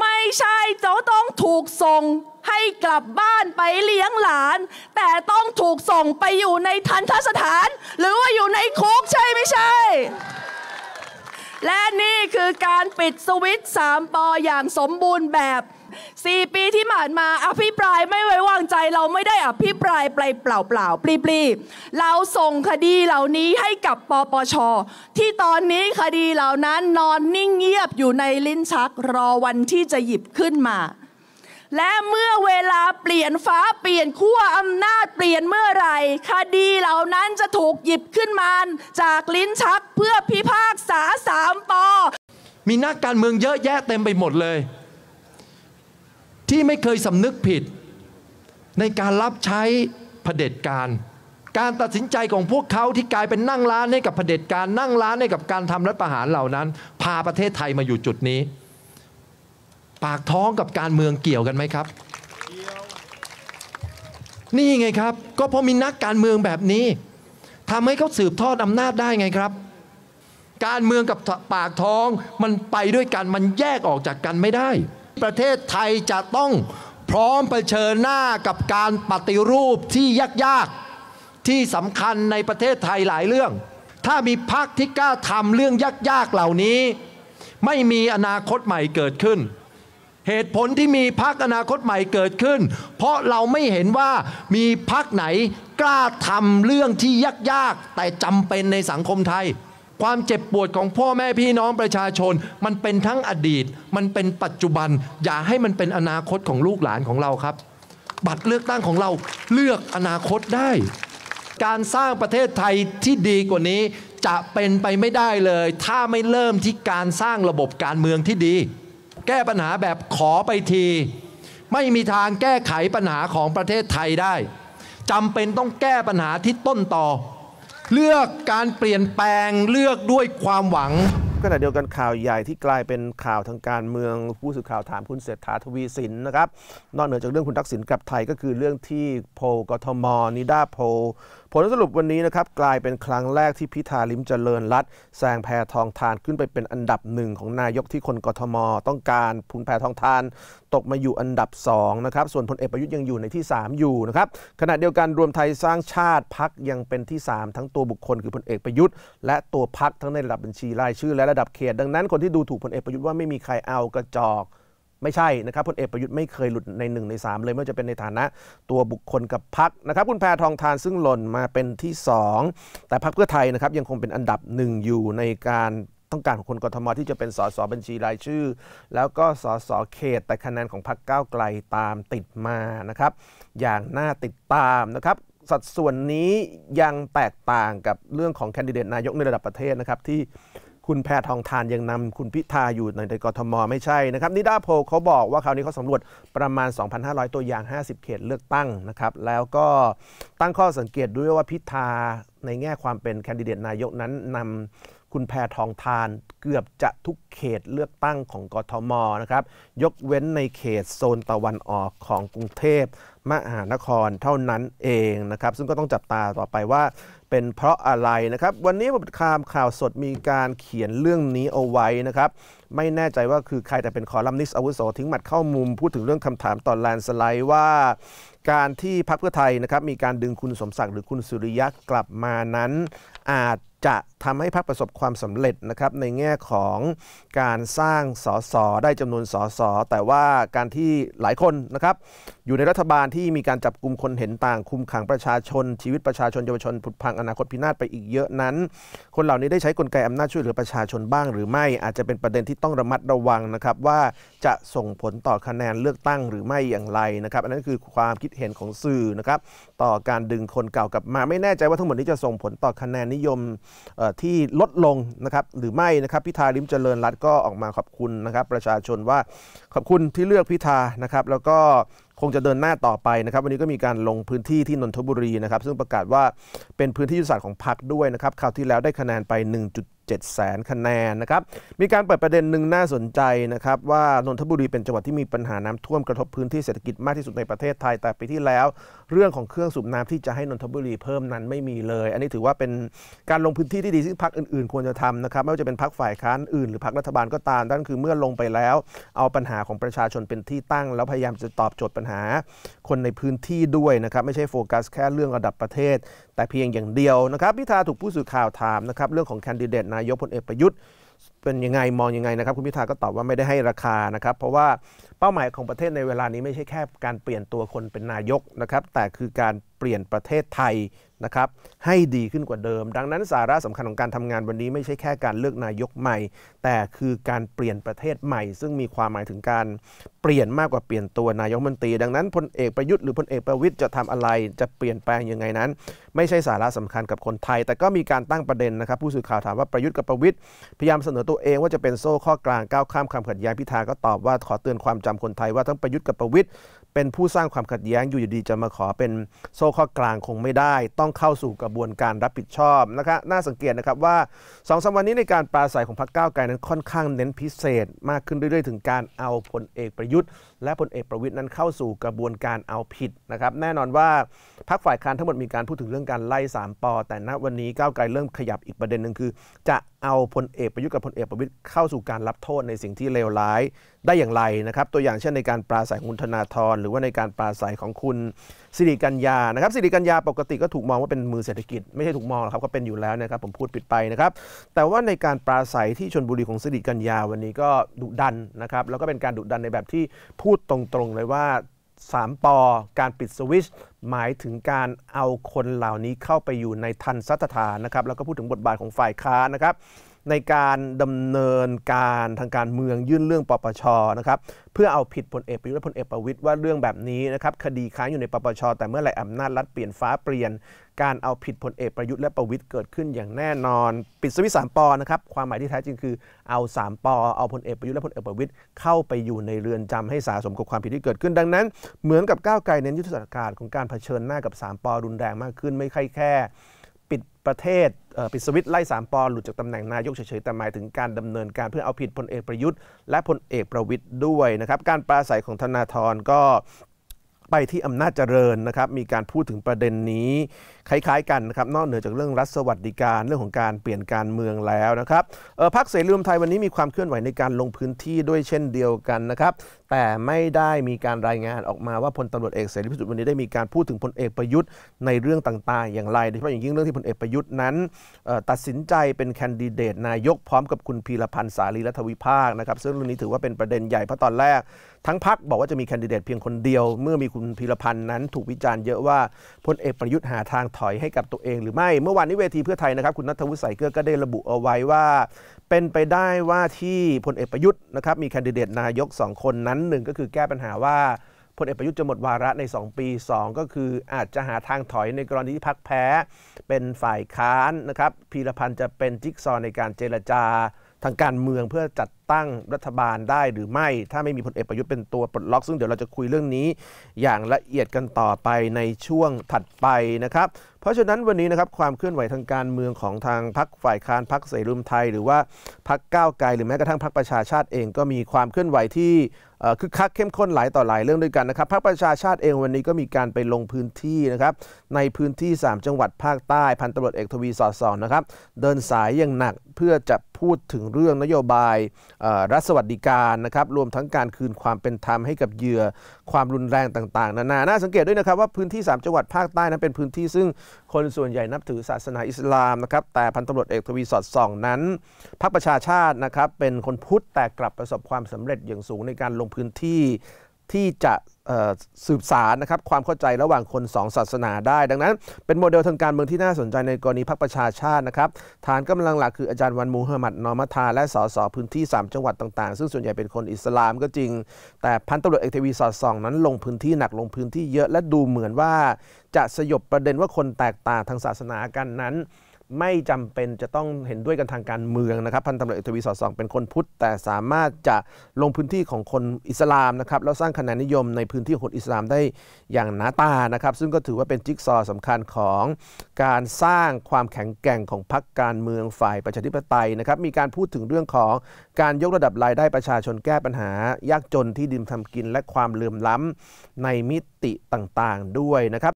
ไม่ใช่เจ้าต้องถูกส่งให้กลับบ้านไปเลี้ยงหลาน แต่ต้องถูกส่งไปอยู่ในทันทสถาน หรือว่าอยู่ในคุกใช่ไม่ใช่และนี่คือการปิดสวิตสามปออย่างสมบูรณ์แบบ 4 ปีที่ผ่านมาอภิปรายไม่ไว้วางใจเราไม่ได้อภิปรายไปเปล่าเปล่าปลีปลีเราส่งคดีเหล่านี้ให้กับปปชที่ตอนนี้คดีเหล่านั้นนอนนิ่งเงียบอยู่ในลิ้นชักรอวันที่จะหยิบขึ้นมาและเมื่อเวลาเปลี่ยนฟ้าเปลี่ยนขั้วอำนาจเปลี่ยนเมื่อไรคดีเหล่านั้นจะถูกหยิบขึ้นมาจากลิ้นชักเพื่อพิพากษาสามปอมีนักการเมืองเยอะแยะเต็มไปหมดเลย ที่ไม่เคยสำนึกผิดในการรับใช้เผด็จการการตัดสินใจของพวกเขาที่กลายเป็นนั่งร้านให้กับเผด็จการนั่งร้านให้กับการทำรัฐประหารเหล่านั้น พาประเทศไทยมาอยู่จุดนี้ปากท้องกับการเมืองเกี่ยวกันไหมครับ นี่ไงครับ ก็เพราะมีนักการเมืองแบบนี้ทำให้เขาสืบทอดอำนาจได้ไงครับ การเมืองกับปากท้องมันไปด้วยกัน มันแยกออกจากกันไม่ได้ ประเทศไทยจะต้องพร้อมเผชิญหน้ากับการปฏิรูปที่ยากๆ ที่สำคัญในประเทศไทยหลายเรื่อง ถ้ามีพรรคที่กล้าทำเรื่องยากๆ เหล่านี้ ไม่มีอนาคตใหม่เกิดขึ้นเหตุผลที่มีพักอนาคตใหม่เกิดขึ้น เพราะเราไม่เห็นว่ามีพักไหนกล้าทำเรื่องที่ยากๆ แต่จำเป็นในสังคมไทย ความเจ็บปวดของพ่อแม่พี่น้องประชาชน มันเป็นทั้งอดีต มันเป็นปัจจุบันอย่าให้มันเป็นอนาคตของลูกหลานของเราครับ บัตรเลือกตั้งของเราเลือกอนาคตได้ การสร้างประเทศไทยที่ดีกว่านี้ จะเป็นไปไม่ได้เลย ถ้าไม่เริ่มที่การสร้างระบบการเมืองที่ดีแก้ปัญหาแบบขอไปที ไม่มีทางแก้ไขปัญหาของประเทศไทยได้จำเป็นต้องแก้ปัญหาที่ต้นต่อ เลือกการเปลี่ยนแปลงเลือกด้วยความหวังขณะเดียวกันข่าวใหญ่ที่กลายเป็นข่าวทางการเมือง ผู้สื่อข่าวถามคุณเศรษฐาทวีสินนะครับนอกเหนือจากเรื่องคุณทักษิณกลับไทยก็คือเรื่องที่โพกทมนิดาโพผลสรุปวันนี้นะครับกลายเป็นครั้งแรกที่พิธาลิมเจริญรัตแซงแพทองทานขึ้นไปเป็นอันดับหนึ่งของนายกที่คนกทม ต้องการพุนแพทองทาน ตกมาอยู่อันดับ2นะครับส่วนพลเอกประยุทธ์ยังอยู่ในที่ 3 อยู่นะครับขณะเดียวกันรวมไทยสร้างชาติพักยังเป็นที่ 3 ทั้งตัวบุคคลคือพลเอกประยุทธ์และตัวพักทั้งในระดับบัญชีรายชื่อ และระดับเขต ดังนั้นคนที่ดูถูกพลเอกประยุทธ์ว่าไม่มีใครเอากระจอกไม่ใช่นะครับพลเอกประยุทธ์ไม่เคยหลุดในหนึ่งใน 3 เลยไม่ว่าจะเป็นในฐานะตัวบุคคลกับพักนะครับคุณแพทองทานซึ่งหล่นมาเป็นที่ 2 แต่พักเพื่อไทยนะครับยังคงเป็นอันดับหนึ่งอยู่ในการต้องการของคนกทมที่จะเป็นสส บัญชีรายชื่อ แล้วก็สสเขตแต่คะแนนของพรรคก้าวไกลตามติดมานะครับอย่างน่าติดตามนะครับสัดส่วนนี้ยังแตกต่างกับเรื่องของแคนดิเดตนายกในระดับประเทศนะครับที่คุณแพทองทานยังนำคุณพิธาอยู่ในกรทมไม่ใช่นะครับนิดาโพ เขาบอกว่าคราวนี้เขาสำรวจประมาณ 2,500 ตัวอย่าง 50 เขตเลือกตั้งนะครับแล้วก็ตั้งข้อสังเกตด้วยว่าพิธาในแง่ความเป็นแคนดิเดตนายกนั้นนำคุณแพทองทานเกือบจะทุกเขตเลือกตั้งของกทมนะครับยกเว้นในเขตโซนตะวันออกของกรุงเทพมหานครเท่านั้นเองนะครับซึ่งก็ต้องจับตาต่อไปว่าเป็นเพราะอะไรนะครับวันนี้บทความข่าวสดมีการเขียนเรื่องนี้เอาไว้นะครับไม่แน่ใจว่าคือใครแต่เป็นคอลัมนิสตอาวุโสทิ้งหมัดเข้ามุม พูดถึงเรื่องคำถามต่อแลนสไลด์ว่า การที่พรรคเพื่อไทยนะครับมีการดึงคุณสมศักดิ์หรือคุณสุริยะกลับมานั้นอาจจะทำให้พรรคประสบความสำเร็จนะครับในแง่ของการสร้างสสได้จำนวนสสแต่ว่าการที่หลายคนนะครับอยู่ในรัฐบาลที่มีการจับกลุ่มคนเห็นต่างคุมขังประชาชน ชีวิตประชาชนเยาวชนผุดพังอนาคตพินาศไปอีกเยอะนั้น คนเหล่านี้ได้ใช้กลไกอำนาจช่วยเหลือประชาชนบ้าง หรือไม่อาจจะเป็นประเด็นที่ต้องระมัดระวังนะครับว่าจะส่งผลต่อคะแนนเลือกตั้งหรือไม่อย่างไรนะครับอันนั้นคือความคิดเห็นของสื่อนะครับต่อการดึงคนเก่ากลับมา ไม่แน่ใจว่าทั้งหมดนี้จะส่งผลต่อคะแนนนิยมที่ลดลงนะครับหรือไม่นะครับพิธาลิมเจริญรัตก็ออกมาขอบคุณนะครับประชาชนว่าขอบคุณที่เลือกพิธานะครับแล้วก็คงจะเดินหน้าต่อไปนะครับวันนี้ก็มีการลงพื้นที่ที่นนทบุรีนะครับซึ่งประกาศว่าเป็นพื้นที่ยุทธศาสตร์ของพรรคด้วยนะครับคราวที่แล้วได้คะแนนไป 1 7แสนคะแนนนะครับมีการเปิดประเด็นหนึ่งน่าสนใจนะครับว่านนทบุรีเป็นจังหวัดที่มีปัญหาน้ำท่วมกระทบพื้นที่เศรษฐกิจมากที่สุดในประเทศไทยแต่ปีที่แล้ว เรื่องของเครื่องสูบน้ำที่จะให้นนทบุรีเพิ่มนั้นไม่มีเลย อันนี้ถือว่าเป็นการลงพื้นที่ที่ดีซึ่งพรรคอื่นๆควรจะทำนะครับไม่ว่าจะเป็นพรรคฝ่ายค้านอื่นหรือพรรครัฐบาลก็ตามนั่นคือเมื่อลงไปแล้ว เอาปัญหาของประชาชนเป็นที่ตั้ง แล้วพยายามจะตอบโจทย์ปัญหาคนในพื้นที่ด้วยนะครับไม่ใช่โฟกัสแค่เรื่องระดับประเทศแต่เพียงอย่างเดียวนะครับ พิธาถูกผู้สื่อข่าวถามนะครับเรื่องของแคนดิเดตนายกพลเอกประยุทธ์เป็นยังไงมองยังไงนะครับคุณพิธาก็ตอบว่าไม่ได้ให้ราคานะครับ เพราะว่าเป้าหมายของประเทศในเวลานี้ไม่ใช่แค่การเปลี่ยนตัวคนเป็นนายกนะครับแต่คือการเปลี่ยนประเทศไทยนะครับให้ดีขึ้นกว่าเดิม ดังนั้นสาระสำคัญของการทำงานวันนี้ไม่ใช่แค่การเลือกนายกใหม่ แต่คือการเปลี่ยนประเทศใหม่ ซึ่งมีความหมายถึงการเปลี่ยนมากกว่าเปลี่ยนตัวนายกมนตรี ดังนั้นพลเอกประยุทธ์หรือพลเอกประวิทย์จะทำอะไรจะเปลี่ยนแปลงยังไงนั้น ไม่ใช่สาระสำคัญกับคนไทย แต่ก็มีการตั้งประเด็นนะครับผู้สื่อข่าวถามว่าประยุทธ์กับประวิทย์พยายามเสนอตัวเองว่าจะเป็นโซ่ข้อกลางก้าวข้ามความขัดแย้งพิธาก็ตอบว่าขอเตือนความจำคนไทย ว่าทั้งประยุทธ์กับประวิทย์เป็นผู้สร้างความขัดแย้งอยู่ดีจะมาขอเป็นโซ่ข้อกลางคงไม่ได้ ต้องเข้าสู่กระบวนการรับผิดชอบนะคะน่าสังเกตนะครับว่าสองสวันนี้ในการปราศัยของพรรคก้าวไกลนั้นค่อนข้างเน้นพิเศษมากขึ้นเรื่อยๆ ถึงการเอาพลเอกประยุทธ์และพลเอกประวิทย์นั้นเข้าสู่กระบวนการเอาผิดนะครับแน่นอนว่าพักฝ่ายค้านทั้งหมดมีการพูดถึงเรื่องการไล่ 3ปอแต่ณวันนี้ก้าวไกลเริ่มขยับอีกประเด็นหนึ่งคือ จะเอาพลเอกประยุทธ์กับพลเอกประวิทย์เข้าสู่การรับโทษในสิ่งที่เลวร้ายได้อย่างไรนะครับตัวอย่างเช่นในการปราศัยคุณธนาธรหรือว่าในการปราศัยของคุณสิริกัญญานะครับสิริกัญญาปกติก็ถูกมองว่าเป็นมือเศรษฐกิจไม่ใช่ถูกมองหรอกครับก็เป็นอยู่แล้วนะครับผมพูดผิดไปนะครับแต่ว่าในการปราศัยที่ชนบุรีของสิริกัญญาวันนี้ก็ดุดันนะครับแล้วก็เป็นการดุดันในแบบที่ผูพูดตรงๆเลยว่า 3ปอการปิดสวิช หมายถึงการเอาคนเหล่านี้เข้าไปอยู่ในทันสัตถานนะครับ แล้วก็พูดถึงบทบาทของฝ่ายค้านะครับในการดำเนินการทางการเมืองยื่นเรื่องปปชนะครับเพื่อเอาผิดพลเอกประยุทธ์และพลเอกประวิตยว่าเรื่องแบบนี้นะครับคดีค้างอยู่ในปปชแต่เมื่อไหร่อำนาจรัฐเปลี่ยนฟ้าเปลี่ยนการเอาผิดพลเอกประยุทธ์และประวิตยเกิดขึ้นอย่างแน่นอน ปิดสวิตสามปอนะครับความหมายที่แท้จริงคือเอา 3ปอเอาพลเอกประยุทธ์และพลเอกประวิตยเข้าไปอยู่ในเรือนจำให้สาสมกับความผิดที่เกิดขึ้นดังนั้น เหมือนกับก้าวไกลเน้นยุทธศาสตร์การ ของการเผชิญหน้ากับ3ปอรุนแรงมากขึ้น ไม่ใช่แค่ปิดประเทศปิดสวิตไล่สามปอหลุดจากตำแหน่งนายกเฉยๆแต่หมายถึงการดำเนินการเพื่อเอาผิดพลเอกประยุทธ์และพลเอกประวิทย์ด้วยนะครับ การปราศัยของธนาธรก็ไปที่อำนาจเจริญนะครับ มีการพูดถึงประเด็นนี้คล้ายๆกันนะครับนอกเหนือจากเรื่องรัฐสวัสดิการเรื่องของการเปลี่ยนการเมืองแล้วนะครับพรรคเสรีรวมไทยวันนี้มีความเคลื่อนไหวในการลงพื้นที่ด้วยเช่นเดียวกันนะครับแต่ไม่ได้มีการรายงานออกมาว่าพลตำรวจเอกเสรีพิสุทธิ์วันนี้ ได้มีการพูดถึงพลเอกประยุทธ์ในเรื่องต่างๆอย่างไรโดยเฉพาะอย่างยิ่งเรื่องที่พลเอกประยุทธ์นั้นตัดสินใจเป็นแคนดิเดตนายกพร้อมกับคุณพีรพันธ์สาลีรัฐวิภาคนะครับซึ่งเรื่องนี้ถือว่าเป็นประเด็นใหญ่เพราะตอนแรก ทั้งพักบอกว่าจะมีแคนดิเดตเพียงคนเดียวเมื่อมีคุณพีรพันธ์นั้น ถูกวิจารณ์เยอะว่าพลเอกประยุทธ์หาทางถอยให้กับตัวเองหรือไม่เมื่อวานนี้เวทีเพื่อไทยนะครับคุณนัทวุฒิใสเกืือก็ได้ระบุเอาไว้ว่า เป็นไปได้ว่าที่พลเอกประยุทธ์นะครับมีแคนดิเดตนายก 2 คนนั้นหนึ่งก็คือแก้ปัญหาว่าพลเอกประยุทธ์จะหมดวาระใน 2 ปี 2 ก็คืออาจจะหาทางถอยในกรณีที่พักแพ้ เป็นฝ่ายค้านนะครับพีรพันธ์จะเป็นจิ๊กซอในการเจรจาทางการเมืองเพื่อจัดตั้งรัฐบาลได้หรือไม่ ถ้าไม่มีพลเอกประยุทธ์เป็นตัวปลดล็อกซึ่งเดี๋ยวเราจะคุยเรื่องนี้อย่างละเอียดกันต่อไปในช่วงถัดไปนะครับ เพราะฉะนั้นวันนี้นะครับความเคลื่อนไหวทางการเมืองของทางพรรคฝ่ายค้านพรรคเสรีรวมไทยหรือว่าพรรคก้าวไกลหรือแม้กระทั่งพรรคประชาชาติเองก็มีความเคลื่อนไหวที่คึกคักเข้มข้นหลายต่อหลายเรื่องด้วยกันนะครับพรรคประชาชาติเองวันนี้ก็มีการไปลงพื้นที่นะครับในพื้นที่ 3 จังหวัดภาคใต้พันตำรวจเอกทวีสอดส่องนะครับเดินสายอย่างหนักเพื่อจะพูดถึงเรื่องนโยบายรัฐสวัสดิการนะครับรวมทั้งการคืนความเป็นธรรมให้กับเหยื่อ ความรุนแรงต่าง ๆนานา น่าสังเกตด้วยนะครับว่าพื้นที่ 3จังหวัดภาคใต้นั้นเป็นพื้นที่ซึ่งคนส่วนใหญ่นับถือศาสนาอิสลามนะครับแต่พันตำรวจเอกทวีสอดส่องนั้นพรรคประชาชาตินะครับเป็นคนพุทธแต่กลับประสบความสำเร็จอย่างสูง ในการลงพื้นที่ที่จะสืบสารนะครับความเข้าใจระหว่างคนสองศาสนาได้ดังนั้น เป็นโมเดลทางการเมืองที่น่าสนใจในกรณีพรรคประชาชาตินะครับ ฐานกำลังหลักคืออาจารย์วันมูฮัมหมัดนอมัทาและสสพื้นที่ 3 จังหวัดต่างๆ ซึ่งส่วนใหญ่เป็นคนอิสลามก็จริงแต่พันตำรวจเอกเทวีสอดส่องนั้นลงพื้นที่หนักลงพื้นที่เยอะและดูเหมือนว่า จะสยบประเด็นว่าคนแตกต่างทางศาสนากันนั้นไม่จำเป็นจะต้องเห็นด้วยกันทางการเมืองนะครับ พันตำรวจเอกทวีสอดสองเป็นคนพุทธแต่สามารถจะลงพื้นที่ของคนอิสลามนะครับแล้วสร้างคะแนนนิยมในพื้นที่ของคนอิสลามได้อย่างหนาตานะครับ ซึ่งก็ถือว่าเป็นจิ๊กซอสำคัญของ การสร้างความแข็งแกร่งของพรรคการเมืองฝ่ายประชาธิปไตยนะครับ มีการพูดถึงเรื่องของการยกระดับรายได้ประชาชนแก้ปัญหา ยากจนที่ดินทำกิน และความเลื่อมล้ำในมิติต่างๆด้วยนะครับ